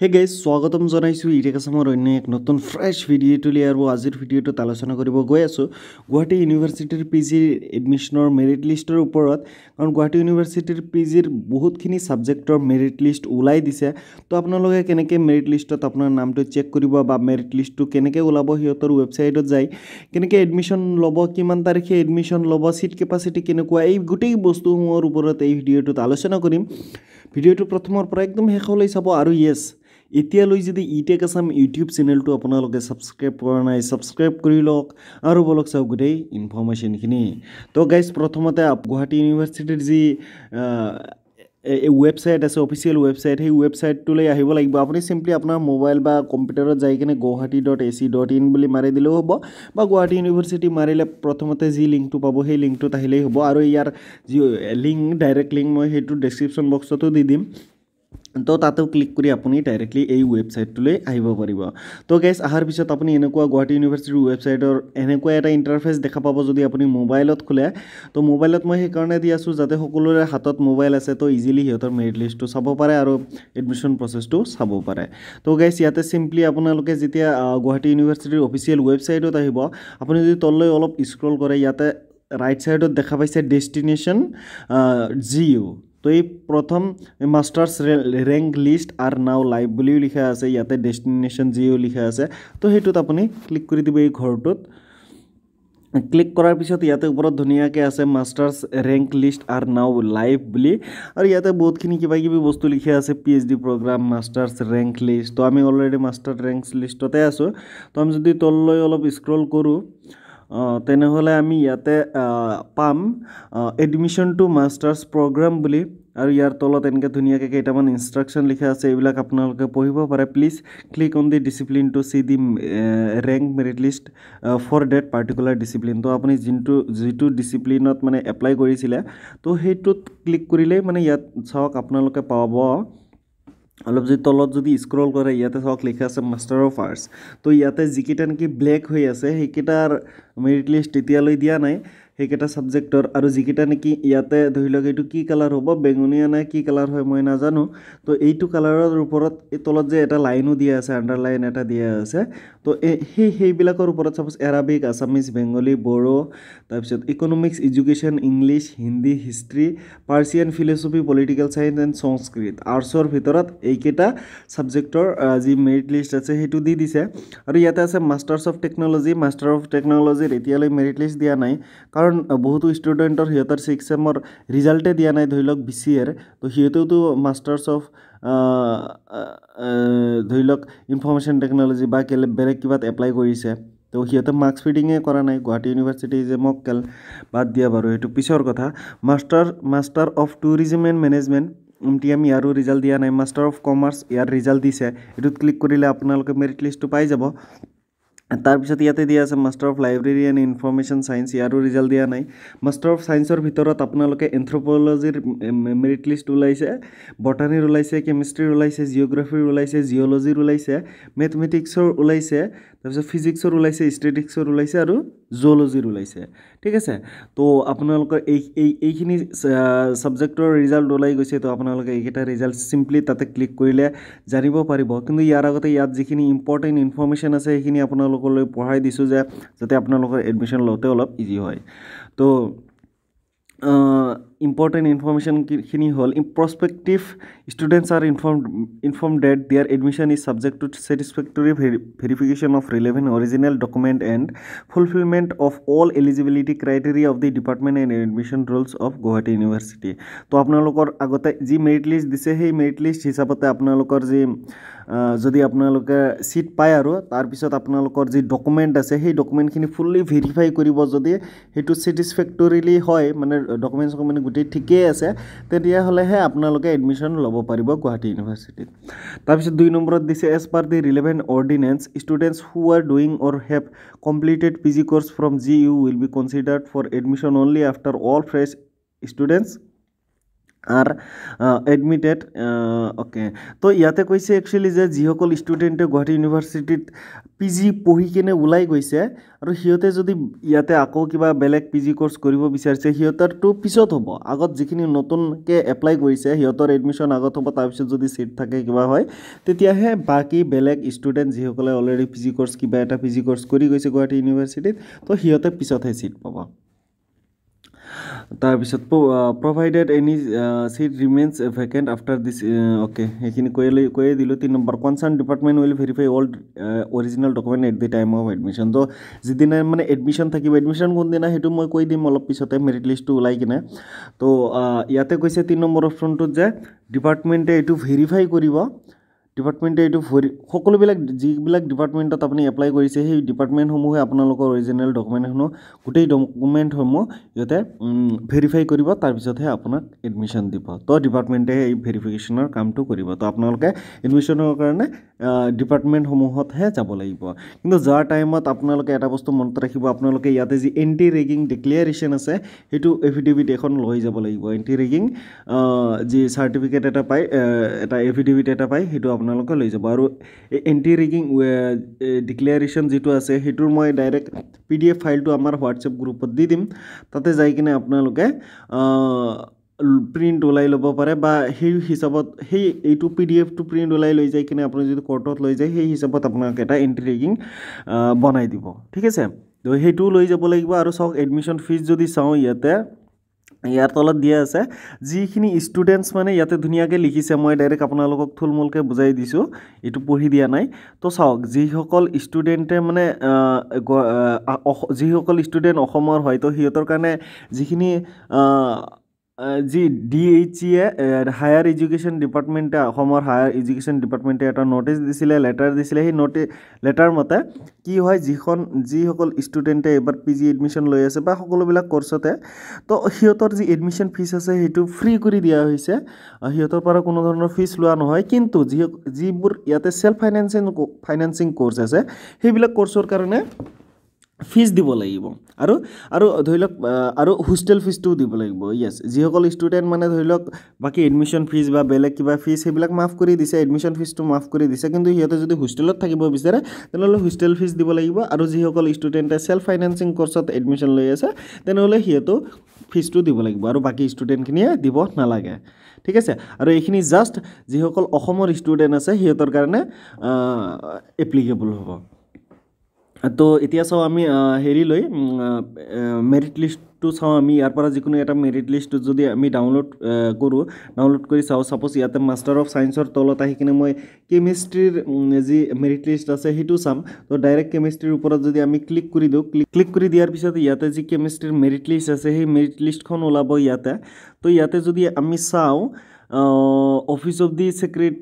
সেই গেছ স্বাগতম জনাইছোঁ ইৰেক আছামৰ অন্য এক নতুন ফ্ৰেছ ভিডিঅ'টোলৈ আৰু আজিৰ ভিডিঅ'টোত আলোচনা কৰিব গৈ আছোঁ গুৱাহাটী ইউনিভাৰ্চিটিৰ পি জিৰ এডমিশ্যনৰ মেৰিট লিষ্টৰ ওপৰত কাৰণ গুৱাহাটী ইউনিভাৰ্চিটিৰ পি জিৰ বহুতখিনি ছাবজেক্টৰ মেৰিট লিষ্ট ওলাই দিছে তো আপোনালোকে কেনেকৈ মেৰিট লিষ্টত আপোনাৰ নামটো চেক কৰিব বা মেৰিট লিষ্টটো কেনেকৈ ওলাব সিহঁতৰ ৱেবছাইটত যায় কেনেকৈ এডমিশ্যন ল'ব কিমান তাৰিখে এডমিশ্যন ল'ব ছিট কেপাচিটি কেনেকুৱা এই গোটেই বস্তুসমূহৰ ওপৰত এই ভিডিঅ'টোত আলোচনা কৰিম ভিডিঅ'টো প্ৰথমৰ পৰা একদম শেষলৈ চাব আৰু য়েছ এতিয়ালৈ যদি ইটেক আছাম ইউটিউব চেনেলটো আপোনালোকে ছাবস্ক্ৰাইব কৰা নাই ছাবস্ক্ৰাইব কৰি লওক আৰু বলক চাওক গোটেই ইনফৰ্মেশ্যনখিনি তো গাইজ প্ৰথমতে গুৱাহাটী ইউনিভাৰ্চিটিৰ যি এই ৱেবছাইট আছে অফিচিয়েল ৱেবছাইট সেই ৱেবছাইটটোলৈ আহিব লাগিব আপুনি চিম্পলি আপোনাৰ মোবাইল বা কম্পিউটাৰত যাই কিনে Guwahati dot A C dot in বুলি মাৰি দিলেও হ'ব বা গুৱাহাটী ইউনিভাৰ্চিটি মাৰিলে প্ৰথমতে যি লিংকটো পাব সেই লিংকটোত আহিলেই হ'ব আৰু ইয়াৰ যি লিংক ডাইৰেক্ট লিংক মই সেইটো ডেছক্ৰিপশ্যন বক্সতো দি দিম তো তাতেও ক্লিক কৰি আপুনি ডাইৰেক্টলি এই ৱেবচাইটটোলৈ আহিব পাৰিব তো গেছ অহাৰ পিছত আপুনি এনেকুৱা গুৱাহাটী ইউনিভাৰ্চিটিৰ ৱেবচাইটৰ এনেকুৱা এটা ইণ্টাৰফেচ দেখা পাব যদি আপুনি মোবাইলত খোলে তো মোবাইলত মই সেইকাৰণে দি আছোঁ যাতে সকলোৰে হাতত মোবাইল আছে তো ইজিলি সিহঁতৰ মেৰিট লিষ্টটো চাব পাৰে আৰু এডমিশ্যন প্ৰচেছটো চাব পাৰে তো গেছ ইয়াতে চিম্পলি আপোনালোকে যেতিয়া গুৱাহাটী ইউনিভাৰ্চিটিৰ অফিচিয়েল ৱেবচাইটত আহিব আপুনি যদি তললৈ অলপ স্ক্ৰল কৰে ইয়াতে ৰাইট ছাইডত দেখা পাইছে ডেষ্টিনেশ্যন জি ইউ তো এই প্ৰথম masters rank list are now live বুলিও লিখা আছে ইয়াতে ডেষ্টিনেশ্যন জিঅ' লিখা আছে তো সেইটোত আপুনি ক্লিক কৰি দিব এই ঘৰটোত ক্লিক কৰাৰ পিছত ইয়াতে ওপৰত ধুনীয়াকৈ আছে masters rank list are now live বুলি আৰু ইয়াতে বহুতখিনি কিবাকিবি বস্তু লিখি আছে P H D programme masters rank list তো আমি অলৰেডি মাষ্টাৰ ৰেংক লিষ্টতে আছোঁ তো আমি যদি তললৈ অলপ স্ক্ৰল কৰোঁ তেনেহ'লে আমি ইয়াতে পাম এডমিশ্যন টু মাষ্টাৰ্ছ প্ৰগ্ৰাম বুলি আৰু ইয়াৰ তলত এনেকৈ ধুনীয়াকৈ কেইটামান ইনষ্ট্ৰাকশ্যন লিখা আছে এইবিলাক আপোনালোকে পঢ়িব পাৰে please click on the discipline to see the rank merit list for that particular discipline ত' আপুনি যোনটো যিটো ডিচিপ্লিনত মানে এপ্লাই কৰিছিলে ত' সেইটোত ক্লিক কৰিলেই মানে ইয়াত চাওক আপোনালোকে পাব অলপ যদি তলত যদি স্ক্ৰল কৰে ইয়াতে চাওক লিখা আছে মাষ্টাৰ অফ আৰ্টছ তো ইয়াতে যিকেইটা নেকি ব্লেক হৈ আছে সেইকেইটাৰ মেৰিট লিষ্ট এতিয়ালৈ দিয়া নাই সেইকেইটা ছাবজেক্টৰ আৰু যিকেইটা নেকি ইয়াতে ধৰি লওক এইটো কি কালাৰ হ'ব বেঙুনীয়া নাই কি কালাৰ হয় মই নাজানো তো এইটো কালাৰৰ ওপৰত এই তলত যে এটা লাইনো দিয়া আছে আণ্ডাৰলাইন এটা দিয়া আছে তো এই সেই সেইবিলাকৰ ওপৰত চাপ'জ এৰাবিক আছামিজ বেংগলী বড়ো তাৰপিছত economics education English Hindi history Persian philosophy political science and Sanskrit আৰ্টছৰ ভিতৰত এইকেইটা ছাবজেক্টৰ যি মেৰিট লিষ্ট আছে সেইটো দি দিছে আৰু ইয়াতে আছে masters of technology master of টেকন'লজিত এতিয়ালৈ মেৰিট লিষ্ট দিয়া নাই কাৰণ কাৰণ বহুতো ষ্টুডেণ্টৰ সিহঁতৰ ছিক্স ছেমৰ ৰিজাল্টে দিয়া নাই ধৰি লওক বি চি এৰ তো সিহঁতেওতো মাষ্টাৰ্ছ অফ ধৰি লওক ইনফৰ্মেশ্যন টেকনলজি বা কেলে বেলেগ কিবা এপ্লাই কৰিছে তো সিহঁতে মাৰ্কছ ফিডিঙে কৰা নাই গুৱাহাটী ইউনিভাৰ্চিটি যে মোক কেল বাদ দিয়া বাৰু সেইটো পিছৰ কথা master master of tourism and management M T M ইয়াৰো ৰিজাল্ট দিয়া নাই মাষ্টাৰ অফ কমাৰ্চ ইয়াৰ ৰিজাল্ট দিছে এইটোত ক্লিক কৰিলে আপোনালোকে মেৰিট লিষ্টটো পাই যাব তাৰপিছত ইয়াতে দিয়া আছে master of library and information science ইয়াৰো ৰিজাল্ট দিয়া নাই মাষ্টাৰ অফ চায়েন্সৰ ভিতৰত আপোনালোকে এন্থ্ৰপ'লজিৰ মেৰিট লিষ্ট ওলাইছে বটানীৰ ওলাইছে কেমিষ্ট্ৰিৰ ওলাইছে জিঅ'গ্ৰাফীৰ ওলাইছে জিঅ'লজিৰ ওলাইছে মেথমেটিক্সৰ ওলাইছে তাৰপিছত ফিজিক্সৰ ওলাইছে ষ্টেটিক্সৰ ওলাইছে আৰু জুৱলজিত ওলাইছে ঠিক আছে তো আপোনালোকৰ এই এই এইখিনি ছাবজেক্টৰ ৰিজাল্ট ওলাই গৈছে তো আপোনালোকে এইকেইটা ৰিজাল্ট চিম্পলি তাতে ক্লিক কৰিলে জানিব পাৰিব কিন্তু ইয়াৰ আগতে ইয়াত যিখিনি ইম্পৰ্টেণ্ট ইনফৰ্মেশ্যন আছে সেইখিনি আপোনালোকলৈ পঢ়াই দিছোঁ যে যাতে আপোনালোকৰ এডমিশ্যন লওঁতে অলপ ইজি হয় তো ইম্পৰ্টেণ্ট ইনফৰ্মেশ্যনখিনি হ'ল prospective students are inform inform that their admission is subject to satisfactory verification of relevant original document and fulfilment of all eligibility criteria of the department and admission rules of Guwahati University তো আপোনালোকৰ আগতে যি merit list দিছে সেই merit list হিচাপতে আপোনালোকৰ যি যদি আপোনালোকে চিট পায় আৰু তাৰপিছত আপোনালোকৰ যি ডকুমেণ্ট আছে সেই ডকুমেণ্টখিনি ফুল্লি ভেৰিফাই কৰিব যদি সেইটো ছেটিছফেক্টৰিলি হয় মানে ডকুমেণ্টছ ডকুমেণ্ট গোটেই ঠিকেই আছে তেতিয়াহ'লেহে আপোনালোকে এডমিশ্যন ল'ব পাৰিব গুৱাহাটী ইউনিভাৰ্চিটিত তাৰপিছত দুই নম্বৰত দিছে as per the relevant ordinance students who are doing or have completed P G course from G U will be considered for admission only after all fresh students are admitted okay তো ইয়াতে কৈছে actually যে যিসকল ষ্টুডেণ্টে গুৱাহাটী ইউনিভাৰ্চিটিত P G পঢ়ি কিনে ওলাই গৈছে আৰু সিহঁতে যদি ইয়াতে আকৌ কিবা বেলেগ পি জি কোৰ্চ কৰিব বিচাৰিছে সিহঁতৰতো পিছত হ'ব আগত যিখিনি নতুনকৈ এপ্লাই কৰিছে সিহঁতৰ এডমিশ্যন আগত হ'ব তাৰপিছত যদি ছিট থাকে কিবা হয় তেতিয়াহে বাকী বেলেগ ষ্টুডেণ্ট যিসকলে অলৰেডি পি জি কোৰ্চ কিবা এটা পি জি কোৰ্চ কৰি গৈছে গুৱাহাটী ইউনিভাৰ্চিটিত তো সিহঁতে পিছতহে ছিট পাব তাৰপিছত provided any seat remains vacant after this okay সেইখিনি কৈ লৈ কৈয়ে দিলোঁ তিনি নম্বৰ concern department will verify all original document at the time of admission ত' যিদিনা মানে এডমিশ্যন থাকিব এডমিশ্যন কোনদিনা সেইটো মই কৈ দিম অলপ পিছতে মেৰিট লিষ্টটো ওলাই কিনে তো ইয়াতে কৈছে তিনি নম্বৰ অপশ্যনটোত যে ডিপাৰ্টমেণ্টে এইটো ভেৰিফাই কৰিব ডিপাৰ্টমেণ্টে এইটো ভৰি সকলোবিলাক যিবিলাক ডিপাৰ্টমেণ্টত আপুনি এপ্লাই কৰিছে সেই ডিপাৰ্টমেণ্টসমূহে আপোনালোকৰ অৰিজিনেল ডকুমেণ্টসমূহ গোটেই ডকুমেণ্টসমূহ ইয়াতে ভেৰিফাই কৰিব তাৰপিছতহে আপোনাক এডমিশ্যন দিব তো ডিপাৰ্টমেণ্টে এই ভেৰিফিকেশ্যনৰ কামটো কৰিব তো আপোনালোকে এডমিশ্যনৰ কাৰণে ডিপাৰ্টমেণ্টসমূহতহে যাব লাগিব কিন্তু যোৱাৰ টাইমত আপোনালোকে এটা বস্তু মনত ৰাখিব আপোনালোকে ইয়াতে যি এণ্টি ৰেগিং ডিক্লিয়াৰেশ্যন আছে সেইটো এফিডেভিট এখন লৈ যাব লাগিব এণ্টি ৰেগিং যি চাৰ্টিফিকেট এটা পায় এটা এফিডেভিট এটা পায় সেইটো আপোনাৰ আপোনালোকে লৈ যাব আৰু এণ্টি ৰেগিং ডিক্লেৰেশ্যন যিটো আছে সেইটোৰ মই ডাইৰেক্ট পি ডি এফ ফাইলটো আমাৰ হোৱাটছএপ গ্ৰুপত দি দিম তাতে যাই কিনে আপোনালোকে প্ৰিণ্ট ওলাই ল'ব পাৰে বা সেই হিচাপত সেই এইটো পি ডি এফটো প্ৰিণ্ট ওলাই লৈ যায় কিনে আপুনি যদি কৰ্টত লৈ যায় সেই হিচাপত আপোনালোকে এটা এণ্ট্ৰি ৰেগিং বনাই দিব ঠিক আছে ত' সেইটোও লৈ যাব লাগিব আৰু চাওক এডমিশ্যন ফিজ যদি চাওঁ ইয়াতে ইয়াৰ তলত দিয়া আছে যিখিনি ষ্টুডেণ্টছ মানে ইয়াতে ধুনীয়াকৈ লিখিছে মই ডাইৰেক্ট আপোনালোকক থুলমূলকৈ বুজাই দিছোঁ এইটো পঢ়ি দিয়া নাই তো চাওক যিসকল ষ্টুডেণ্টে মানে যিসকল ষ্টুডেণ্ট অসমৰ হয় তো সিহঁতৰ কাৰণে যিখিনি যি D H E higher education ডিপাৰ্টমেণ্টে অসমৰ হায়াৰ এডুকেশ্যন ডিপাৰ্টমেণ্টে এটা নটিচ দিছিলে লেটাৰ দিছিলে সেই নটি লেটাৰ মতে কি হয় যিখন যিসকল ষ্টুডেণ্টে এইবাৰ পি জি এডমিশ্যন লৈ আছে বা সকলোবিলাক কৰ্চতে তো সিহঁতৰ যি এডমিশ্যন ফিজ আছে সেইটো ফ্ৰী কৰি দিয়া হৈছে সিহঁতৰ পৰা কোনো ধৰণৰ ফিজ লোৱা নহয় কিন্তু যি যিবোৰ ইয়াতে চেল্ফ ফাইনেন্সিং ফাইনেন্সিং কৰ্চ আছে সেইবিলাক কৰ্চৰ কাৰণে ফিজ দিব লাগিব আৰু আৰু ধৰি লওক আৰু হোষ্টেল ফিজটোও দিব লাগিব য়েছ যিসকল ষ্টুডেণ্ট মানে ধৰি লওক বাকী এডমিশ্যন ফিজ বা বেলেগ কিবা ফিজ সেইবিলাক মাফ কৰি দিছে এডমিশ্যন ফিজটো মাফ কৰি দিছে কিন্তু সিহঁতে যদি হোষ্টেলত থাকিব বিচাৰে তেনেহ'লে হোষ্টেল ফিজ দিব লাগিব আৰু যিসকল ষ্টুডেণ্টে চেল্ফ ফাইনেন্সিং কৰ্চত এডমিশ্যন লৈ আছে তেনেহ'লে সিহঁতেও ফিজটো দিব লাগিব আৰু বাকী ষ্টুডেণ্টখিনিয়ে দিব নালাগে ঠিক আছে আৰু এইখিনি জাষ্ট যিসকল অসমৰ ষ্টুডেণ্ট আছে সিহঁতৰ কাৰণে এপ্লিকেবল হ'ব তো এতিয়া চাওঁ আমি হেৰি লৈ মেৰিট লিষ্টটো চাওঁ আমি ইয়াৰ পৰা যিকোনো এটা মেৰিট লিষ্ট যদি আমি ডাউনলোড কৰোঁ ডাউনলোড কৰি চাওঁ চাপ'জ ইয়াতে মাষ্টাৰ অফ চায়েন্সৰ তলত আহি কিনে মই কেমেষ্ট্ৰিৰ যি মেৰিট লিষ্ট আছে সেইটো চাম তো ডাইৰেক্ট কেমেষ্ট্ৰিৰ ওপৰত যদি আমি ক্লিক কৰি দিওঁ ক্লিক ক্লিক কৰি দিয়াৰ পিছত ইয়াতে যি কেমিষ্ট্ৰীৰ মেৰিট লিষ্ট আছে সেই মেৰিট লিষ্টখন ওলাব ইয়াতে তো ইয়াতে যদি আমি চাওঁ অফিচ অফ দি ছেক্ৰেট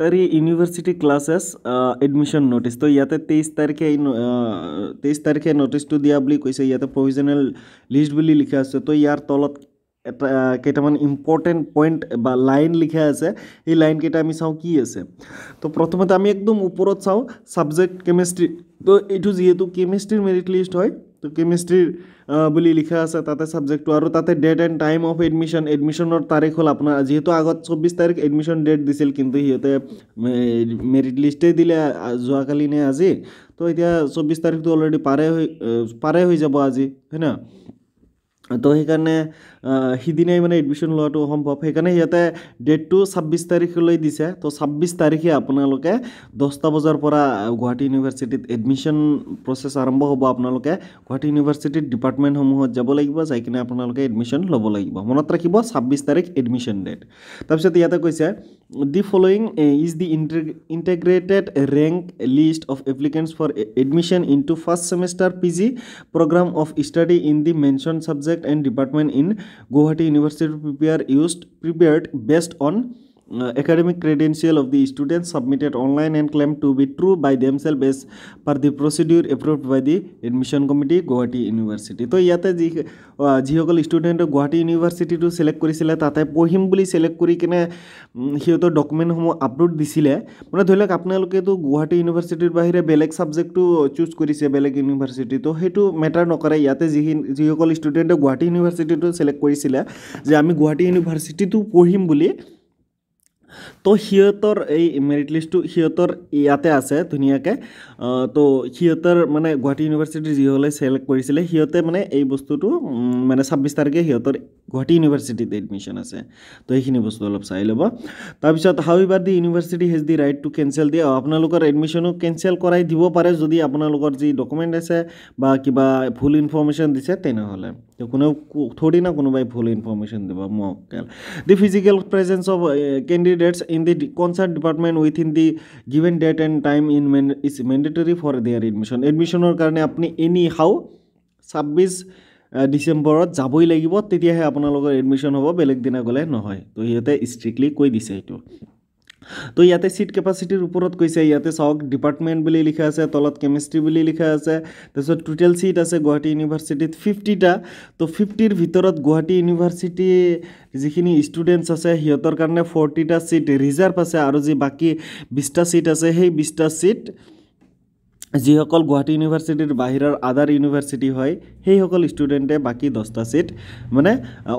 তাৰ ইউনিভাৰ্চিটি ক্লাছেছ এডমিশ্যন ন'টিছ তো ইয়াতে তেইশ তাৰিখে তেইছ তাৰিখে ন'টিছটো দিয়া বুলি কৈছে ইয়াতে প্ৰভিজনেল লিষ্ট বুলি লিখা আছে তো ইয়াৰ তলত এটা কেইটামান ইম্পৰ্টেণ্ট পইণ্ট বা লাইন লিখা আছে সেই লাইনকেইটা আমি চাওঁ কি আছে তো প্ৰথমতে আমি একদম ওপৰত চাওঁ ছাবজেক্ট কেমেষ্ট্ৰি তো এইটো যিহেতু কেমেষ্ট্ৰিৰ মেৰিট লিষ্ট হয় কেমেষ্ট্ৰীৰ বুলি লিখা আছে তাতে ছাবজেক্টটো আৰু তাতে date and time of admission এডমিশ্যনৰ তাৰিখ হ'ল আপোনাৰ যিহেতু আগত চৌব্বিছ তাৰিখ এডমিশ্যন ডেট দিছিল কিন্তু সিহঁতে মেৰিট লিষ্টেই দিলে যোৱাকালি নে আজি তো এতিয়া চৌব্বিছ তাৰিখটো অলৰেডি পাৰে হৈ পাৰে হৈ যাব আজি হয় ন তো সেইকাৰণে সিদিনাই মানে এডমিশ্যন লোৱাটো সম্ভৱ সেইকাৰণে ইয়াতে ডেটটো ছাব্বিছ তাৰিখলৈ দিছে তো ছাব্বিছ তাৰিখে আপোনালোকে দহটা বজাৰ পৰা গুৱাহাটী ইউনিভাৰ্চিটিত এডমিশ্যন প্ৰচেছ আৰম্ভ হ'ব আপোনালোকে গুৱাহাটী ইউনিভাৰ্চিটিৰ ডিপাৰ্টমেণ্টসমূহত যাব লাগিব যাই কিনে আপোনালোকে এডমিশ্যন ল'ব লাগিব মনত ৰাখিব ছাব্বিছ তাৰিখ এডমিশ্যন ডেট তাৰপিছত ইয়াতে কৈছে the following eh, is the integrated rank list of applicants for admission into first semester pg program of study in the mentioned subject and department in guwahati university used prepared based on academic credential of the students submitted online and claimed to be true by themselves as per the procedure approved by the admission committee Guwahati University. So, here is the student of Guwahati University to select Kurisila Tata, Pohimbuli select Kurikina, here the document who approved the Sile. But the like Apnaluke to Guwahati University by a Belek subject to choose Kurisia Belek University. So, he to matter Nokara Yate Zihokal student of Guwahati University to select Kurisila, Zami Guwahati University to Pohimbuli. তো সিহঁতৰ এই merit লিষ্টটো সিহঁতৰ ইয়াতে আছে ধুনীয়াকৈ তো সিহঁতৰ মানে গুৱাহাটী ইউনিভাৰ্চিটিৰ যিসকলে ছিলেক্ট কৰিছিলে সিহঁতে মানে এই বস্তুটো মানে ছাব্বিছ তাৰিখে সিহঁতৰ গুৱাহাটী ইউনিভাৰ্চিটিত এডমিশ্যন আছে তো সেইখিনি বস্তু অলপ চাই ল'ব তাৰপিছত however the university has the right to cancel the আপোনালোকৰ এডমিশ্যনো কেঞ্চেল কৰাই দিব পাৰে যদি আপোনালোকৰ যি ডকুমেণ্ট আছে বা কিবা ভুল ইনফৰ্মেশ্যন দিছে তেনেহ'লে কোনেও থৰি না কোনোবাই ভুল ইনফৰ্মেশ্যন দিব মোক the physical presence of candidate candidates in the concerned department within the given date and time in is mandatory for their admission. Admission or karne apni anyhow ছাব্বিছ ডিচেম্বৰত যাবই লাগিব তেতিয়াহে আপোনালোকৰ এডমিশ্যন হ'ব বেলেগ দিনা গ'লে নহয় তো সিহঁতে ষ্ট্ৰিক্টলি কৈ দিছে এইটো তো ইয়াতে ছিট কেপাচিটিৰ ওপৰত কৈছে ইয়াতে চাওক ডিপাৰ্টমেণ্ট বুলি লিখা আছে তলত কেমেষ্ট্ৰি বুলি লিখা আছে তাৰপিছত টোটেল ছিট আছে গুৱাহাটী ইউনিভাৰ্চিটিত ফিফটিটা তো ফিফটিৰ ভিতৰত গুৱাহাটী ইউনিভাৰ্চিটি যিখিনি ষ্টুডেণ্টছ আছে সিহঁতৰ কাৰণে ফৰ্টিটা ছিট ৰিজাৰ্ভ আছে আৰু যি বাকী বিছটা ছিট আছে সেই বিছটা ছিট যিসকল গুৱাহাটী ইউনিভাৰ্চিটিৰ বাহিৰৰ আদাৰ ইউনিভাৰ্চিটি হয় সেইসকল ষ্টুডেণ্টে বাকী দহটা ছিট মানে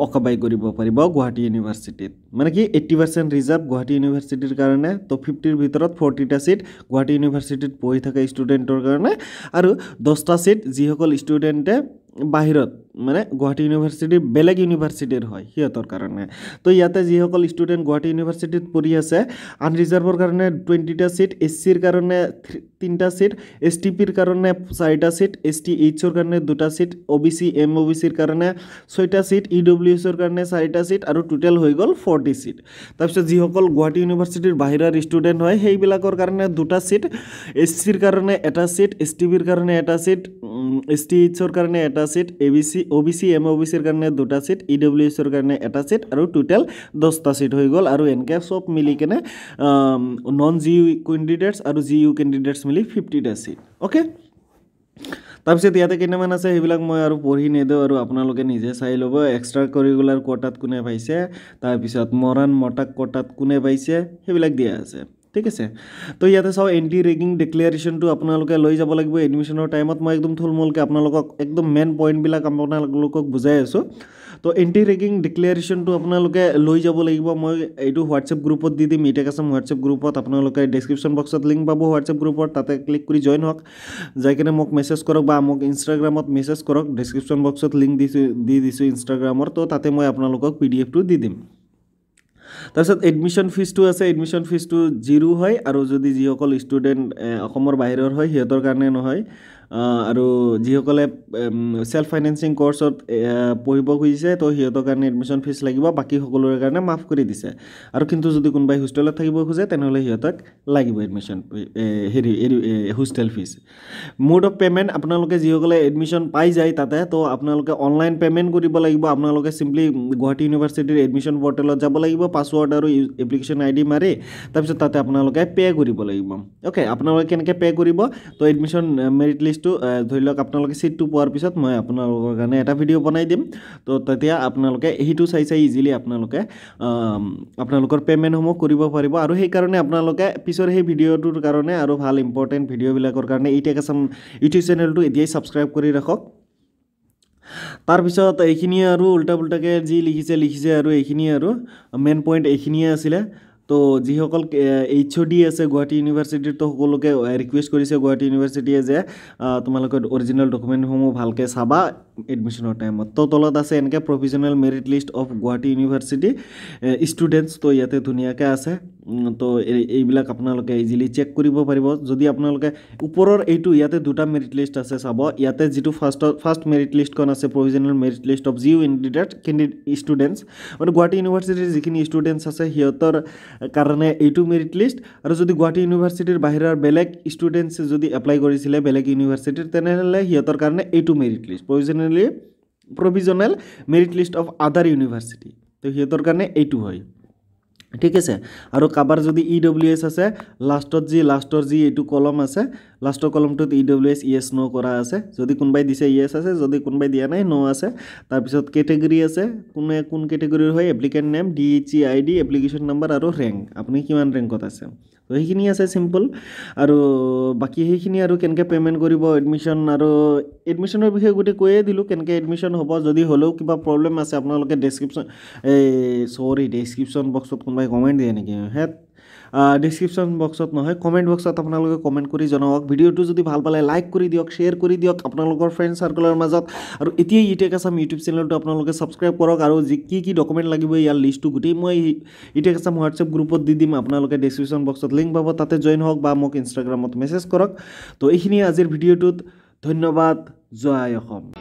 অকবাই কৰিব পাৰিব গুৱাহাটী ইউনিভাৰ্চিটিত মানে কি এইটি পাৰ্চেণ্ট ৰিজাৰ্ভ গুৱাহাটী ইউনিভাৰ্চিটিৰ কাৰণে তো ফিফটিৰ ভিতৰত ফৰ্টিটা ছিট গুৱাহাটী ইউনিভাৰ্চিটিত পঢ়ি থকা ষ্টুডেণ্টৰ কাৰণে আৰু দহটা ছিট যিসকল ষ্টুডেণ্টে বাহিৰত মানে গুৱাহাটী ইউনিভাৰ্চিটিৰ বেলেগ ইউনিভাৰ্চিটিৰ হয় সিহঁতৰ কাৰণে তো ইয়াতে যিসকল ষ্টুডেণ্ট গুৱাহাটী ইউনিভাৰ্চিটিত পঢ়ি আছে আনৰিজাৰ্ভৰ কাৰণে টুৱেণ্টিটা ছিট এছ চিৰ কাৰণে তিনিটা ছিট এছ টি পিৰ কাৰণে চাৰিটা ছিট এছ টি এইচৰ কাৰণে দুটা seat O' B C M O' B চিৰ কাৰণে ছয়টা ছিট ই ডব্লিউ এছৰ কাৰণে চাৰিটা ছিট আৰু টোটেল হৈ গ'ল ফৰ্টি ছিট তাৰপিছত যিসকল গুৱাহাটী ইউনিভাৰ্চিটিৰ বাহিৰৰ ষ্টুডেণ্ট হয় সেইবিলাকৰ কাৰণে দুটা ছিট এছ চিৰ কাৰণে এটা ছিট এছ টি পিৰ কাৰণে এটা ছিট এছ টি এইচৰ কাৰণে এটা দুটা seat A B C O' B C M O' B চিৰ কাৰণে দুটা ছিট ই ডব্লিউ এছৰ কাৰণে এটা ছিট আৰু টোটেল দহটা ছিট হৈ গ'ল আৰু এনেকৈ চব মিলি কেনে নন জি ইউ কেণ্ডিডেটছ আৰু জি ইউ কেণ্ডিডেটছ মিলি ফিফটিটা ছিট অ'কে তাৰপিছত ইয়াতে কেইটামান আছে সেইবিলাক মই আৰু পঢ়ি নিদিওঁ আৰু আপোনালোকে নিজে চাই ল'ব এক্সট্ৰা কৰিকুলাৰ কোটাত কোনে পাইছে তাৰপিছত মৰাণ মতাক কোটাত কোনে পাইছে সেইবিলাক দিয়া আছে ঠিক আছে তো ইয়াতে চাওক এণ্টি ৰেগিং ডিক্লেৰেশ্যনটো আপোনালোকে লৈ যাব লাগিব এডমিশ্যনৰ টাইমত মই একদম থুলমূলকৈ আপোনালোকক একদম মেইন পইণ্টবিলাক আপোনালোকক বুজাই আছোঁ তো এণ্টি ৰেগিং ডিক্লেৰেশ্যনটো আপোনালোকে লৈ যাব লাগিব মই এইটো হোৱাটছএপ গ্ৰুপত দি দিম ইটেক আছাম হোৱাটছএপ গ্ৰুপত আপোনালোকে ডেছক্ৰিপশ্যন বক্সত লিংক পাব হোৱাটছএপ গ্ৰুপত তাতে ক্লিক কৰি জইন হওক যাই কিনে মোক মেছেজ কৰক বা মোক ইনষ্টাগ্ৰামত মেছেজ কৰক ডেছক্ৰিপশ্যন বক্সত লিংক দিছোঁ দি দিছোঁ ইনষ্টাগ্ৰামৰ তো তাতে মই আপোনালোকক পি ডি এফটো দি দিম তাৰপিছত এডমিশ্যন ফিজটো আছে এডমিশ্যন ফিজটো জিৰো হয় আৰু যদি যিসকল ষ্টুডেণ্ট অসমৰ বাহিৰৰ হয় সিহঁতৰ কাৰণে নহয় আৰু যিসকলে চেল্ফ ফাইনেন্সিং কৰ্চত পঢ়িব খুজিছে তো সিহঁতৰ কাৰণে এডমিশ্যন ফিজ লাগিব বাকী সকলোৰে কাৰণে মাফ কৰি দিছে আৰু কিন্তু যদি কোনোবাই হোষ্টেলত থাকিব খোজে তেনেহ'লে সিহঁতক লাগিব এডমিশ্যন হেৰি hostel fees mode of payment আপোনালোকে যিসকলে এডমিশ্যন পাই যায় তাতে তো আপোনালোকে অনলাইন পে'মেণ্ট কৰিব লাগিব আপোনালোকে চিম্পলি গুৱাহাটী ইউনিভাৰ্চিটিৰ এডমিশ্যন পৰ্টেলত যাব লাগিব পাছৱৰ্ড আৰু এপ্লিকেশ্যন আই ডি মাৰি তাৰপিছত তাতে আপোনালোকে পে' কৰিব লাগিব অ'কে আপোনালোকে কেনেকৈ পে' কৰিব তো এডমিশ্যন মেৰিট লিষ্ট চাইজটো ধৰি লওক আপোনালোকে চিটটো পোৱাৰ পিছত মই আপোনালোকৰ কাৰণে এটা ভিডিঅ' বনাই দিম তো তেতিয়া আপোনালোকে সেইটো চাই চাই ইজিলি আপোনালোকে আপোনালোকৰ পে'মেণ্টসমূহ কৰিব পাৰিব আৰু সেইকাৰণে আপোনালোকে পিছৰ সেই ভিডিঅ'টোৰ কাৰণে আৰু ভাল ইম্পৰ্টেণ্ট ভিডিঅ'বিলাকৰ কাৰণে এই টেক আছাম ইউটিউব চেনেলটো এতিয়াই ছাবস্ক্ৰাইব কৰি ৰাখক তাৰপিছত এইখিনিয়ে আৰু উল্টা পুল্টাকৈ যি লিখিছে লিখিছে আৰু এইখিনিয়ে আৰু মেইন পইণ্ট এইখিনিয়ে আছিলে তো যিসকল এইচ অ' ডি আছে গুৱাহাটী ইউনিভাৰ্চিটিৰ তো সকলোকে ৰিকুৱেষ্ট কৰিছে গুৱাহাটী ইউনিভাৰ্চিটিয়ে যে তোমালোকে অৰিজিনেল ডকুমেণ্টসমূহ ভালকৈ চাবা এডমিশ্যনৰ টাইমত তো তলত আছে এনেকৈ professional merit list of Guwahati university students তো ইয়াতে ধুনীয়াকৈ আছে তো এইবিলাক আপোনালোকে ইজিলি চেক কৰিব পাৰিব যদি আপোনালোকে ওপৰৰ এইটো ইয়াতে দুটা মেৰিট লিষ্ট আছে চাব ইয়াতে যিটো ফাৰ্ষ্ট ফাৰ্ষ্ট মেৰিট লিষ্টখন আছে প্ৰভিজনেল মেৰিট লিষ্ট অফ যিও ইণ্ডিডেট কেণ্ডিডেট ষ্টুডেণ্টছ মানে গুৱাহাটী ইউনিভাৰ্চিটিৰ যিখিনি ষ্টুডেণ্টছ আছে সিহঁতৰ কাৰণে এইটো মেৰিট লিষ্ট আৰু যদি গুৱাহাটী ইউনিভাৰ্চিটিৰ বাহিৰৰ বেলেগ ষ্টুডেণ্টছে যদি এপ্লাই কৰিছিলে বেলেগ ইউনিভাৰ্চিটিৰ তেনেহ'লে সিহঁতৰ কাৰণে এইটো merit list provisionally provisional merit list of other university তো সিহঁতৰ কাৰণে এইটো হয় ঠিক আছে আৰু কাৰোবাৰ যদি ই ডব্লিউ এছ আছে লাষ্টত যি লাষ্টৰ যি এইটো কলম আছে লাষ্টৰ কলমটোত E W S yes no' কৰা আছে যদি কোনোবাই দিছে ইয়েছ আছে যদি কোনোবাই দিয়া নাই ন' আছে তাৰপিছত কেটেগৰী আছে কোনে কোন কেটেগৰীৰ হয় applicant name D H E I D application number আৰু ৰেংক আপুনি কিমান ৰেংকত আছে তো সেইখিনি আছে চিম্পল আৰু বাকী সেইখিনি আৰু কেনেকৈ পে'মেণ্ট কৰিব এডমিশ্যন আৰু এডমিশ্যনৰ বিষয়ে গোটেই কৈয়ে দিলোঁ কেনেকৈ এডমিশ্যন হ'ব যদি হ'লেও কিবা প্ৰব্লেম আছে আপোনালোকে ডেছক্ৰিপশ্যন এই চৰি ডেছক্ৰিপশ্যন বক্সত কোনোবাই কমেণ্ট দিয়ে নেকি হেত ডিছক্ৰিপশ্যন বক্সত নহয় কমেণ্ট বক্সত আপোনালোকে কমেণ্ট কৰি জনাওক ভিডিঅ'টো যদি ভাল পালে লাইক কৰি দিয়ক শ্বেয়াৰ কৰি দিয়ক আপোনালোকৰ ফ্ৰেণ্ড চাৰ্কলৰ মাজত আৰু এতিয়াই ইটেক আছাম ইউটিউব চেনেলটো আপোনালোকে ছাবস্ক্ৰাইব কৰক আৰু যি কি কি ডকুমেণ্ট লাগিব ইয়াৰ লিষ্টটো গোটেই মই ইটেক আছাম হোৱাটছএপ গ্ৰুপত দি দিম আপোনালোকে ডিছক্ৰিপশ্যন বক্সত লিংক পাব তাতে জইন হওক বা মোক ইনষ্টাগ্ৰামত মেছেজ কৰক তো এইখিনিয়ে আজিৰ ভিডিঅ'টোত ধন্যবাদ জয় অসম